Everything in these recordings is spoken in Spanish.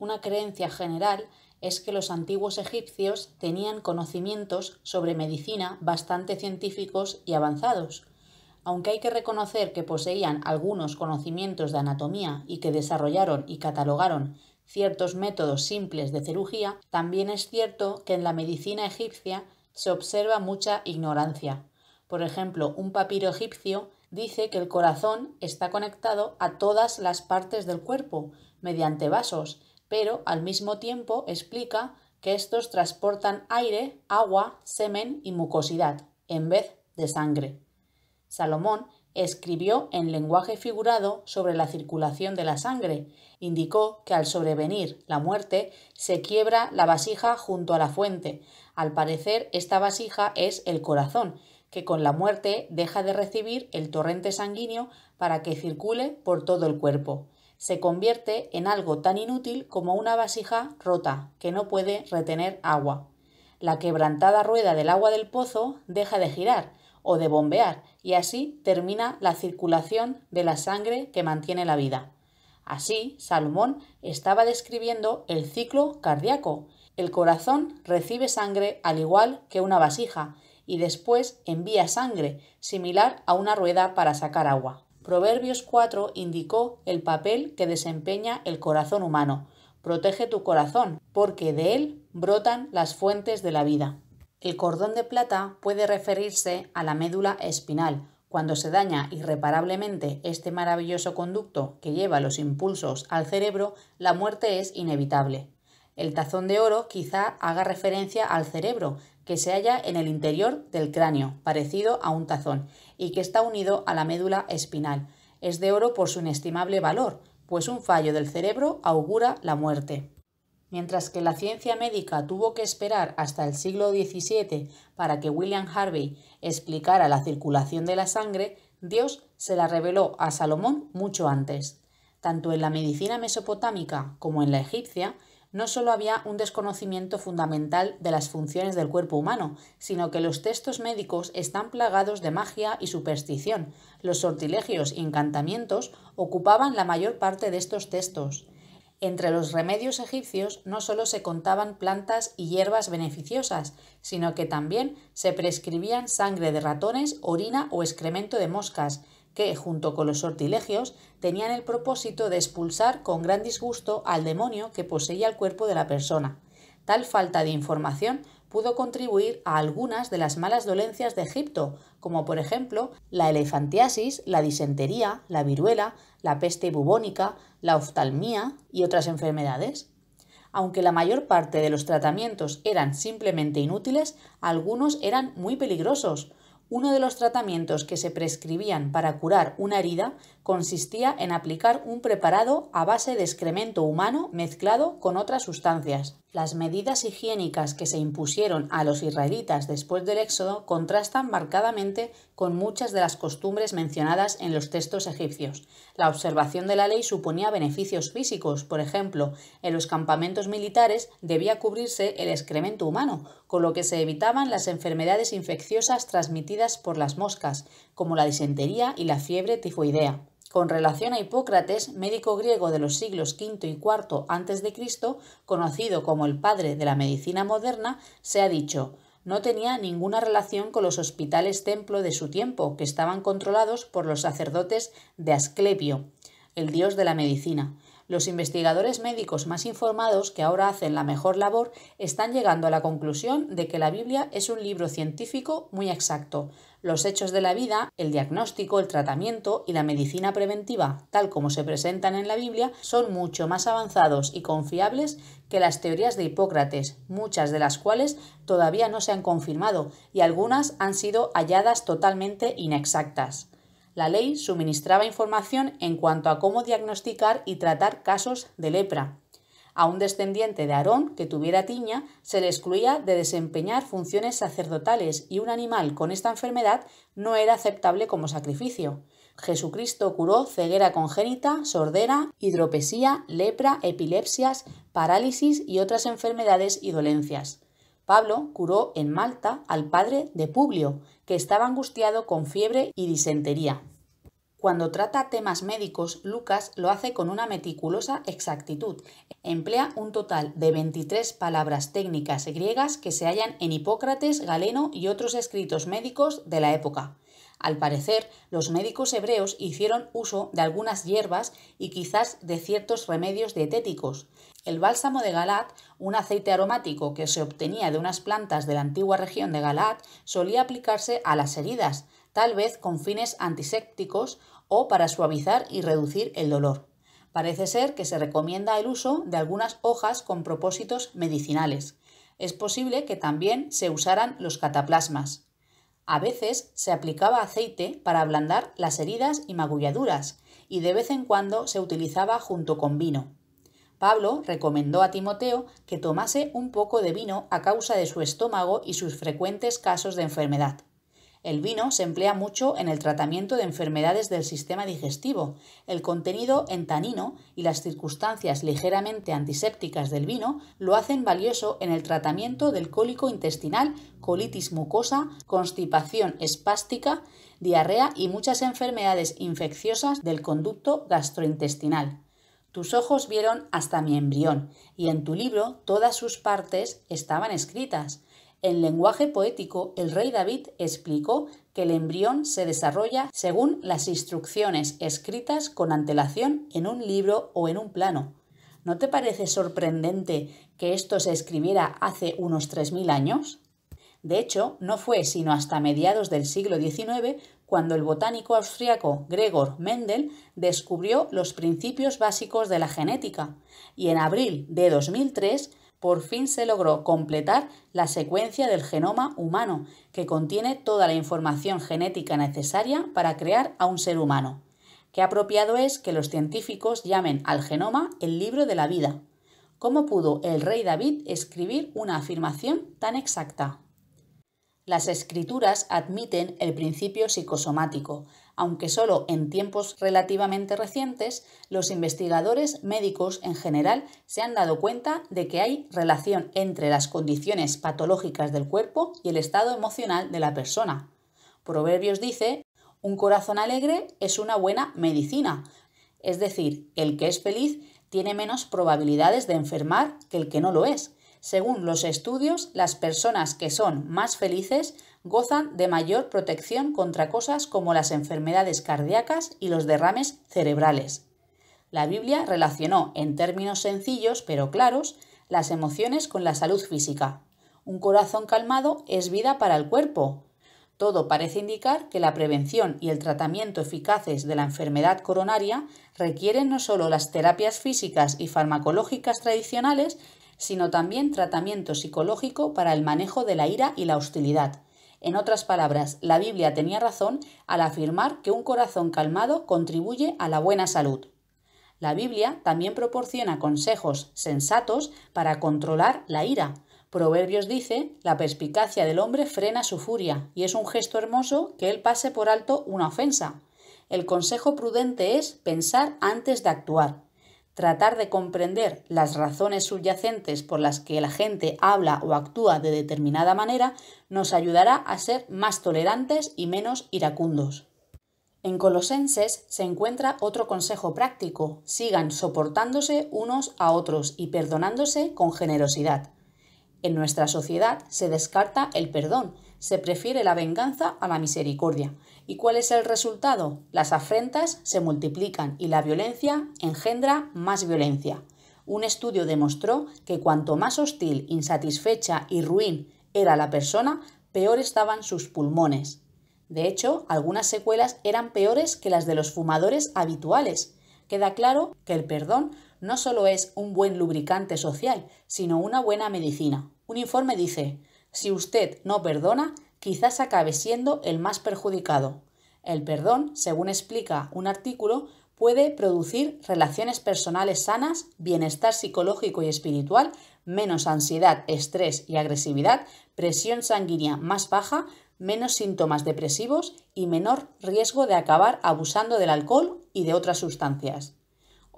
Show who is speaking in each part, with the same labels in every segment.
Speaker 1: Una creencia general es que los antiguos egipcios tenían conocimientos sobre medicina bastante científicos y avanzados. Aunque hay que reconocer que poseían algunos conocimientos de anatomía y que desarrollaron y catalogaron ciertos métodos simples de cirugía, también es cierto que en la medicina egipcia se observa mucha ignorancia. Por ejemplo, un papiro egipcio dice que el corazón está conectado a todas las partes del cuerpo mediante vasos pero al mismo tiempo explica que estos transportan aire, agua, semen y mucosidad, en vez de sangre. Salomón escribió en lenguaje figurado sobre la circulación de la sangre. Indicó que al sobrevenir la muerte se quiebra la vasija junto a la fuente. Al parecer, esta vasija es el corazón, que con la muerte deja de recibir el torrente sanguíneo para que circule por todo el cuerpo se convierte en algo tan inútil como una vasija rota, que no puede retener agua. La quebrantada rueda del agua del pozo deja de girar o de bombear y así termina la circulación de la sangre que mantiene la vida. Así, Salomón estaba describiendo el ciclo cardíaco. El corazón recibe sangre al igual que una vasija y después envía sangre, similar a una rueda para sacar agua. Proverbios 4 indicó el papel que desempeña el corazón humano. Protege tu corazón, porque de él brotan las fuentes de la vida. El cordón de plata puede referirse a la médula espinal. Cuando se daña irreparablemente este maravilloso conducto que lleva los impulsos al cerebro, la muerte es inevitable. El tazón de oro quizá haga referencia al cerebro, que se halla en el interior del cráneo, parecido a un tazón, y que está unido a la médula espinal. Es de oro por su inestimable valor, pues un fallo del cerebro augura la muerte. Mientras que la ciencia médica tuvo que esperar hasta el siglo XVII para que William Harvey explicara la circulación de la sangre, Dios se la reveló a Salomón mucho antes. Tanto en la medicina mesopotámica como en la egipcia, no solo había un desconocimiento fundamental de las funciones del cuerpo humano, sino que los textos médicos están plagados de magia y superstición. Los sortilegios y encantamientos ocupaban la mayor parte de estos textos. Entre los remedios egipcios no solo se contaban plantas y hierbas beneficiosas, sino que también se prescribían sangre de ratones, orina o excremento de moscas, que, junto con los sortilegios, tenían el propósito de expulsar con gran disgusto al demonio que poseía el cuerpo de la persona. Tal falta de información pudo contribuir a algunas de las malas dolencias de Egipto, como por ejemplo la elefantiasis, la disentería, la viruela, la peste bubónica, la oftalmía y otras enfermedades. Aunque la mayor parte de los tratamientos eran simplemente inútiles, algunos eran muy peligrosos, uno de los tratamientos que se prescribían para curar una herida consistía en aplicar un preparado a base de excremento humano mezclado con otras sustancias. Las medidas higiénicas que se impusieron a los israelitas después del Éxodo contrastan marcadamente con muchas de las costumbres mencionadas en los textos egipcios. La observación de la ley suponía beneficios físicos, por ejemplo, en los campamentos militares debía cubrirse el excremento humano, con lo que se evitaban las enfermedades infecciosas transmitidas por las moscas, como la disentería y la fiebre tifoidea. Con relación a Hipócrates, médico griego de los siglos V y IV a.C., conocido como el padre de la medicina moderna, se ha dicho no tenía ninguna relación con los hospitales templo de su tiempo, que estaban controlados por los sacerdotes de Asclepio, el dios de la medicina. Los investigadores médicos más informados, que ahora hacen la mejor labor, están llegando a la conclusión de que la Biblia es un libro científico muy exacto. Los hechos de la vida, el diagnóstico, el tratamiento y la medicina preventiva, tal como se presentan en la Biblia, son mucho más avanzados y confiables que las teorías de Hipócrates, muchas de las cuales todavía no se han confirmado y algunas han sido halladas totalmente inexactas. La ley suministraba información en cuanto a cómo diagnosticar y tratar casos de lepra. A un descendiente de Aarón que tuviera tiña se le excluía de desempeñar funciones sacerdotales y un animal con esta enfermedad no era aceptable como sacrificio. Jesucristo curó ceguera congénita, sordera, hidropesía, lepra, epilepsias, parálisis y otras enfermedades y dolencias. Pablo curó en Malta al padre de Publio, que estaba angustiado con fiebre y disentería. Cuando trata temas médicos, Lucas lo hace con una meticulosa exactitud. Emplea un total de 23 palabras técnicas griegas que se hallan en Hipócrates, Galeno y otros escritos médicos de la época. Al parecer, los médicos hebreos hicieron uso de algunas hierbas y quizás de ciertos remedios dietéticos. El bálsamo de Galat, un aceite aromático que se obtenía de unas plantas de la antigua región de Galat, solía aplicarse a las heridas, tal vez con fines antisépticos o para suavizar y reducir el dolor. Parece ser que se recomienda el uso de algunas hojas con propósitos medicinales. Es posible que también se usaran los cataplasmas. A veces se aplicaba aceite para ablandar las heridas y magulladuras, y de vez en cuando se utilizaba junto con vino. Pablo recomendó a Timoteo que tomase un poco de vino a causa de su estómago y sus frecuentes casos de enfermedad. El vino se emplea mucho en el tratamiento de enfermedades del sistema digestivo. El contenido en tanino y las circunstancias ligeramente antisépticas del vino lo hacen valioso en el tratamiento del cólico intestinal, colitis mucosa, constipación espástica, diarrea y muchas enfermedades infecciosas del conducto gastrointestinal. Tus ojos vieron hasta mi embrión, y en tu libro todas sus partes estaban escritas. En lenguaje poético, el rey David explicó que el embrión se desarrolla según las instrucciones escritas con antelación en un libro o en un plano. ¿No te parece sorprendente que esto se escribiera hace unos 3.000 años? De hecho, no fue sino hasta mediados del siglo XIX cuando el botánico austriaco Gregor Mendel descubrió los principios básicos de la genética y en abril de 2003 por fin se logró completar la secuencia del genoma humano, que contiene toda la información genética necesaria para crear a un ser humano. Qué apropiado es que los científicos llamen al genoma el libro de la vida. ¿Cómo pudo el rey David escribir una afirmación tan exacta? Las escrituras admiten el principio psicosomático, aunque solo en tiempos relativamente recientes los investigadores médicos en general se han dado cuenta de que hay relación entre las condiciones patológicas del cuerpo y el estado emocional de la persona. Proverbios dice, un corazón alegre es una buena medicina, es decir, el que es feliz tiene menos probabilidades de enfermar que el que no lo es. Según los estudios, las personas que son más felices gozan de mayor protección contra cosas como las enfermedades cardíacas y los derrames cerebrales. La Biblia relacionó, en términos sencillos pero claros, las emociones con la salud física. Un corazón calmado es vida para el cuerpo. Todo parece indicar que la prevención y el tratamiento eficaces de la enfermedad coronaria requieren no solo las terapias físicas y farmacológicas tradicionales, sino también tratamiento psicológico para el manejo de la ira y la hostilidad. En otras palabras, la Biblia tenía razón al afirmar que un corazón calmado contribuye a la buena salud. La Biblia también proporciona consejos sensatos para controlar la ira. Proverbios dice, la perspicacia del hombre frena su furia, y es un gesto hermoso que él pase por alto una ofensa. El consejo prudente es pensar antes de actuar tratar de comprender las razones subyacentes por las que la gente habla o actúa de determinada manera nos ayudará a ser más tolerantes y menos iracundos. En Colosenses se encuentra otro consejo práctico, sigan soportándose unos a otros y perdonándose con generosidad. En nuestra sociedad se descarta el perdón, se prefiere la venganza a la misericordia. ¿Y cuál es el resultado? Las afrentas se multiplican y la violencia engendra más violencia. Un estudio demostró que cuanto más hostil, insatisfecha y ruin era la persona, peor estaban sus pulmones. De hecho, algunas secuelas eran peores que las de los fumadores habituales. Queda claro que el perdón no solo es un buen lubricante social, sino una buena medicina. Un informe dice, si usted no perdona, quizás acabe siendo el más perjudicado. El perdón, según explica un artículo, puede producir relaciones personales sanas, bienestar psicológico y espiritual, menos ansiedad, estrés y agresividad, presión sanguínea más baja, menos síntomas depresivos y menor riesgo de acabar abusando del alcohol y de otras sustancias.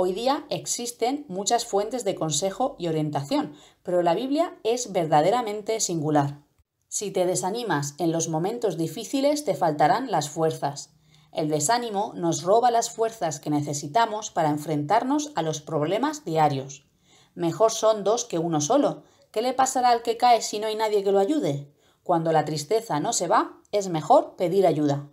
Speaker 1: Hoy día existen muchas fuentes de consejo y orientación, pero la Biblia es verdaderamente singular. Si te desanimas en los momentos difíciles, te faltarán las fuerzas. El desánimo nos roba las fuerzas que necesitamos para enfrentarnos a los problemas diarios. Mejor son dos que uno solo. ¿Qué le pasará al que cae si no hay nadie que lo ayude? Cuando la tristeza no se va, es mejor pedir ayuda.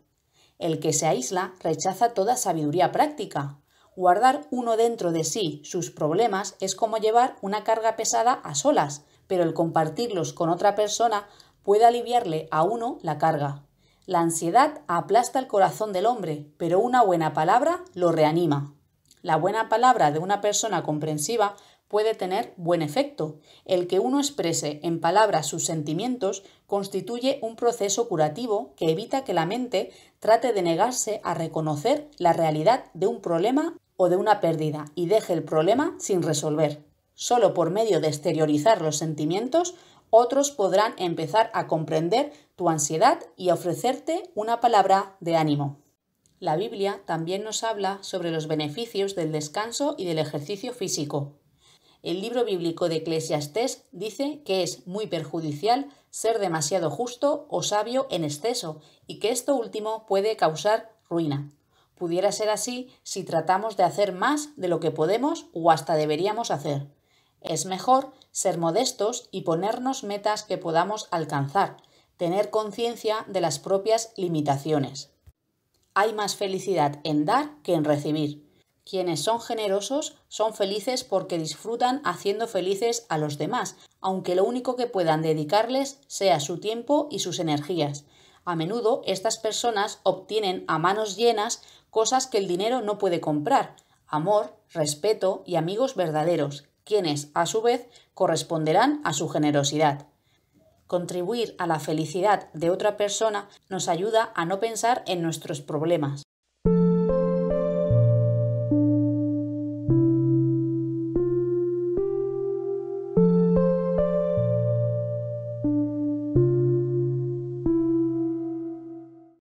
Speaker 1: El que se aísla rechaza toda sabiduría práctica. Guardar uno dentro de sí sus problemas es como llevar una carga pesada a solas, pero el compartirlos con otra persona puede aliviarle a uno la carga. La ansiedad aplasta el corazón del hombre, pero una buena palabra lo reanima. La buena palabra de una persona comprensiva puede tener buen efecto. El que uno exprese en palabras sus sentimientos constituye un proceso curativo que evita que la mente trate de negarse a reconocer la realidad de un problema o de una pérdida y deje el problema sin resolver. Solo por medio de exteriorizar los sentimientos, otros podrán empezar a comprender tu ansiedad y ofrecerte una palabra de ánimo. La Biblia también nos habla sobre los beneficios del descanso y del ejercicio físico. El libro bíblico de Eclesiastés dice que es muy perjudicial ser demasiado justo o sabio en exceso y que esto último puede causar ruina. Pudiera ser así si tratamos de hacer más de lo que podemos o hasta deberíamos hacer. Es mejor ser modestos y ponernos metas que podamos alcanzar, tener conciencia de las propias limitaciones. Hay más felicidad en dar que en recibir. Quienes son generosos son felices porque disfrutan haciendo felices a los demás, aunque lo único que puedan dedicarles sea su tiempo y sus energías. A menudo estas personas obtienen a manos llenas cosas que el dinero no puede comprar, amor, respeto y amigos verdaderos, quienes, a su vez, corresponderán a su generosidad. Contribuir a la felicidad de otra persona nos ayuda a no pensar en nuestros problemas.